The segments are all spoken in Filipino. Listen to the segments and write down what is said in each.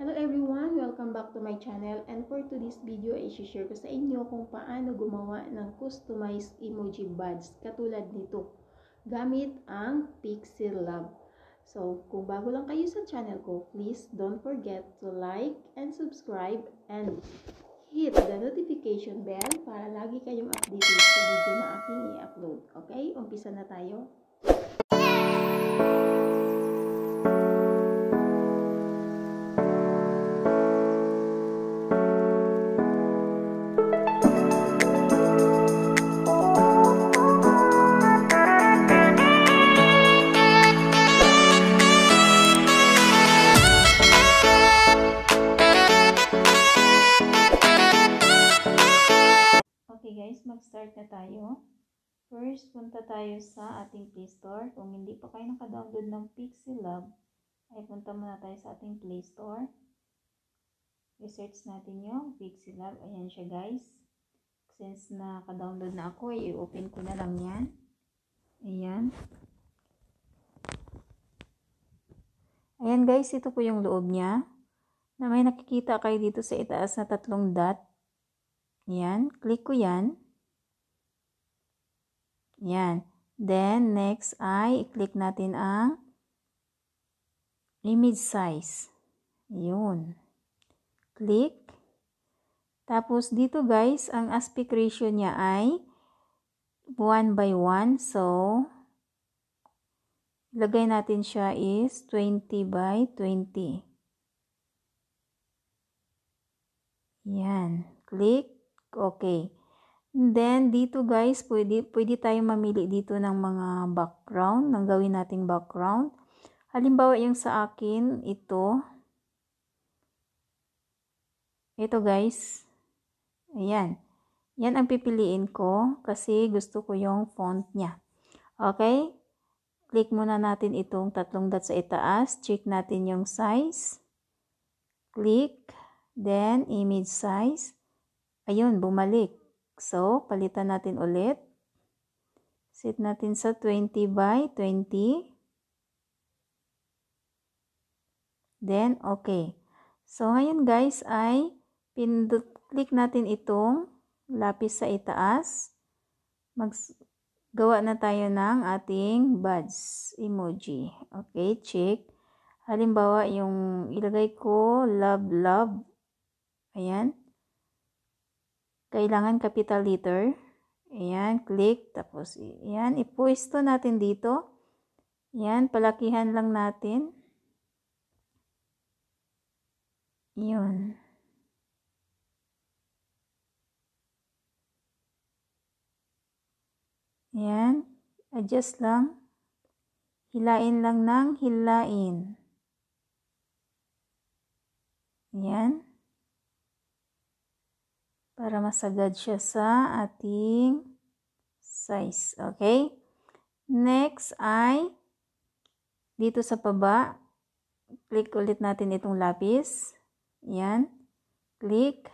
Hello everyone! Welcome back to my channel and for today's video ay share ko sa inyo kung paano gumawa ng customized emoji buds katulad nito gamit ang Pixel Lab. So, kung bago lang kayo sa channel ko, please don't forget to like and subscribe and hit the notification bell para lagi kayong updated sa video na aking i-upload. Okay? Umpisa na tayo. mag-start na tayo. First, punta tayo sa ating Play Store. Kung hindi pa kayo nakadownload ng Pixel Love, ay punta muna tayo sa ating Play Store. I-search natin yung Pixel Love. Ayan siya guys. Since nakadownload na ako, i-open ko na lang yan. Ayan. Ayan guys, ito po yung loob niya. Na may nakikita kayo dito sa itaas na tatlong dot. Ayan, click ko yan. Yan. Then, next ay i-click natin ang image size. Yun. Click. Tapos, dito guys, ang aspect ratio niya ay 1 by 1. So, lagay natin siya is 20 by 20. Yan. Click. Okay then, dito guys, pwede, pwede tayong mamili dito ng mga background, ng gawin nating background. Halimbawa, yung sa akin, ito. Ito guys. Ayan. Yan ang pipiliin ko kasi gusto ko yung font niya. Okay? Click muna natin itong tatlong dot sa itaas. Check natin yung size. Click. Then, image size. Ayun, bumalik. So, palitan natin ulit. Set natin sa 20 by 20. Then, okay. So, ngayon guys ay pindot click natin itong lapis sa itaas. Maggawa na tayo ng ating buds emoji. Okay, check. Halimbawa, yung ilagay ko, love, love. Ayan kailangan capital letter. Ayan, click. Tapos, ayan, ipuisto natin dito. Ayan, palakihan lang natin. Yun. Ayan, adjust lang. Hilain lang ng hilain. Ayan para masagad siya sa ating size. Okay? Next ay dito sa paba, click ulit natin itong lapis. Yan. Click.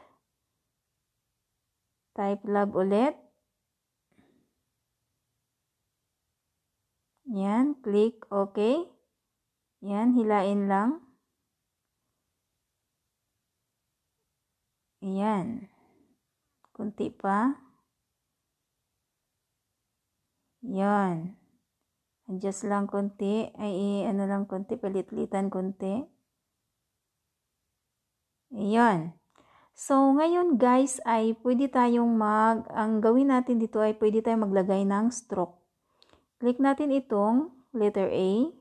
Type lab ulit. Yan. Click Okay. Yan. Hilain lang. Yan. Kunti pa. Yon. Adjust lang kunti. Ay, ano lang kunti. Palitlitan kunti. Yon. So, ngayon guys ay pwede tayong mag, ang gawin natin dito ay pwede tayong maglagay ng stroke. Click natin itong letter A.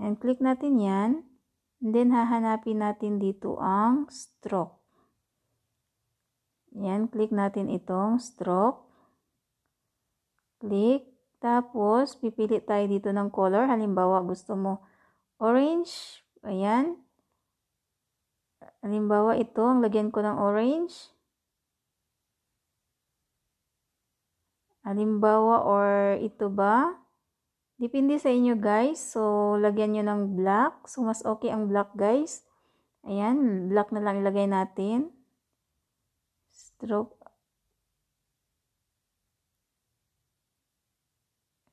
And click natin yan. And then, hahanapin natin dito ang stroke. Yan, click natin itong stroke. Click. Tapos, pipili tayo dito ng color. Halimbawa, gusto mo orange. Ayan. Halimbawa, ito. Ang lagyan ko ng orange. Halimbawa, or ito ba? Depende sa inyo, guys. So, lagyan nyo ng black. So, mas okay ang black, guys. Ayan, black na lang ilagay natin stroke.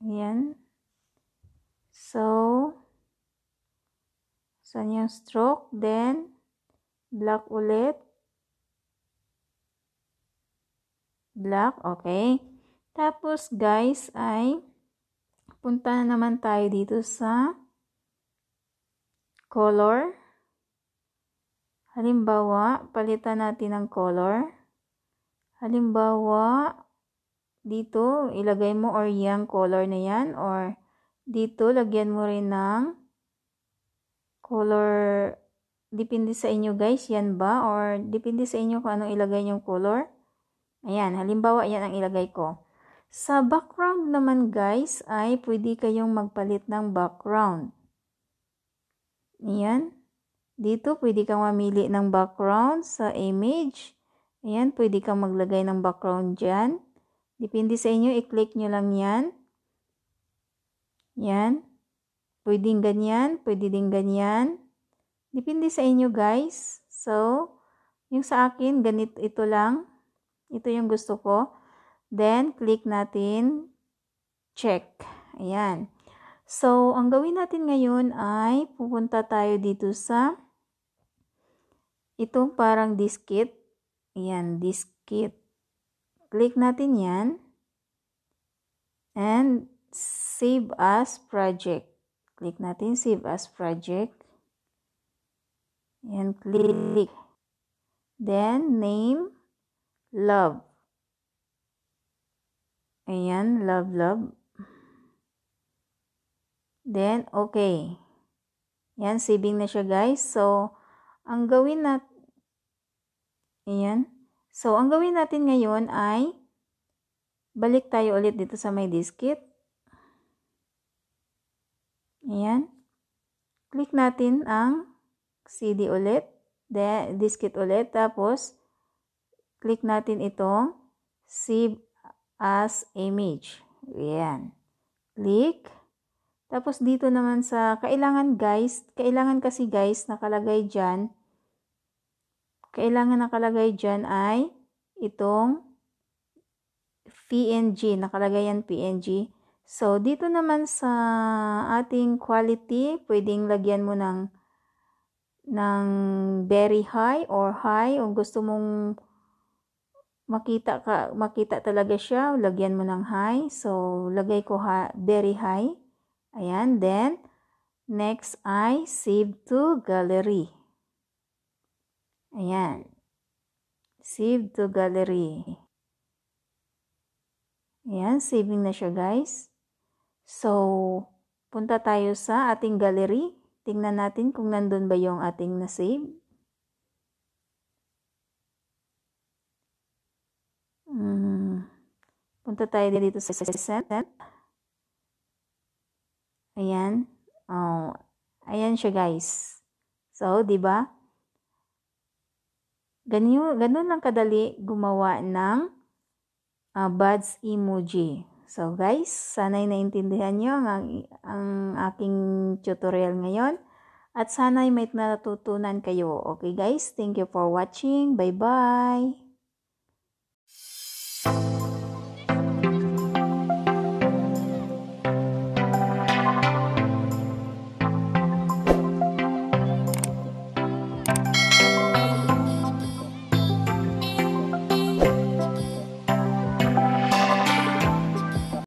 Yan. So, saan yung stroke? Then, black ulit. Black, okay. Tapos, guys, ay punta na naman tayo dito sa color. Halimbawa, palitan natin ng color. Halimbawa, dito ilagay mo or yang color na yan or dito lagyan mo rin ng color depende sa inyo guys yan ba or depende sa inyo kung anong ilagay yung color ayan halimbawa yan ang ilagay ko sa background naman guys ay pwede kayong magpalit ng background ayan dito pwede kang mamili ng background sa image Ayan, pwede kang maglagay ng background dyan. Depende sa inyo, i-click nyo lang yan. Yan. Pwede ganyan, pwede din ganyan. Depende sa inyo guys. So, yung sa akin, ganito ito lang. Ito yung gusto ko. Then, click natin check. Ayan. So, ang gawin natin ngayon ay pupunta tayo dito sa itong parang diskit. Ayan, this kit. Click natin yan. And save as project. Click natin save as project. Ayan, click. Then, name, love. Ayan, love, love. Then, okay. Yan, saving na siya guys. So, ang gawin natin, Ayan. So, ang gawin natin ngayon ay balik tayo ulit dito sa may diskit. Ayan. Click natin ang CD ulit. De, diskit ulit. Tapos, click natin itong save as image. Ayan. Click. Tapos, dito naman sa, kailangan guys, kailangan kasi guys, nakalagay dyan, kailangan nakalagay dyan ay itong PNG. Nakalagay yan PNG. So, dito naman sa ating quality, pwedeng lagyan mo ng, ng very high or high. Kung gusto mong makita, ka, makita talaga siya, lagyan mo ng high. So, lagay ko ha, very high. Ayan, then, next ay save to gallery. Ayan. Save to gallery. Ayan, saving na siya guys. So, punta tayo sa ating gallery. Tingnan natin kung nandun ba yung ating na-save. Hmm. Punta tayo dito sa send. Ayan. Oh, ayan siya guys. So, 'di ba? Ganun, ganun lang kadali gumawa ng uh, buds emoji. So guys, sana'y naintindihan nyo ang, ang aking tutorial ngayon. At sana'y may natutunan kayo. Okay guys, thank you for watching. Bye-bye!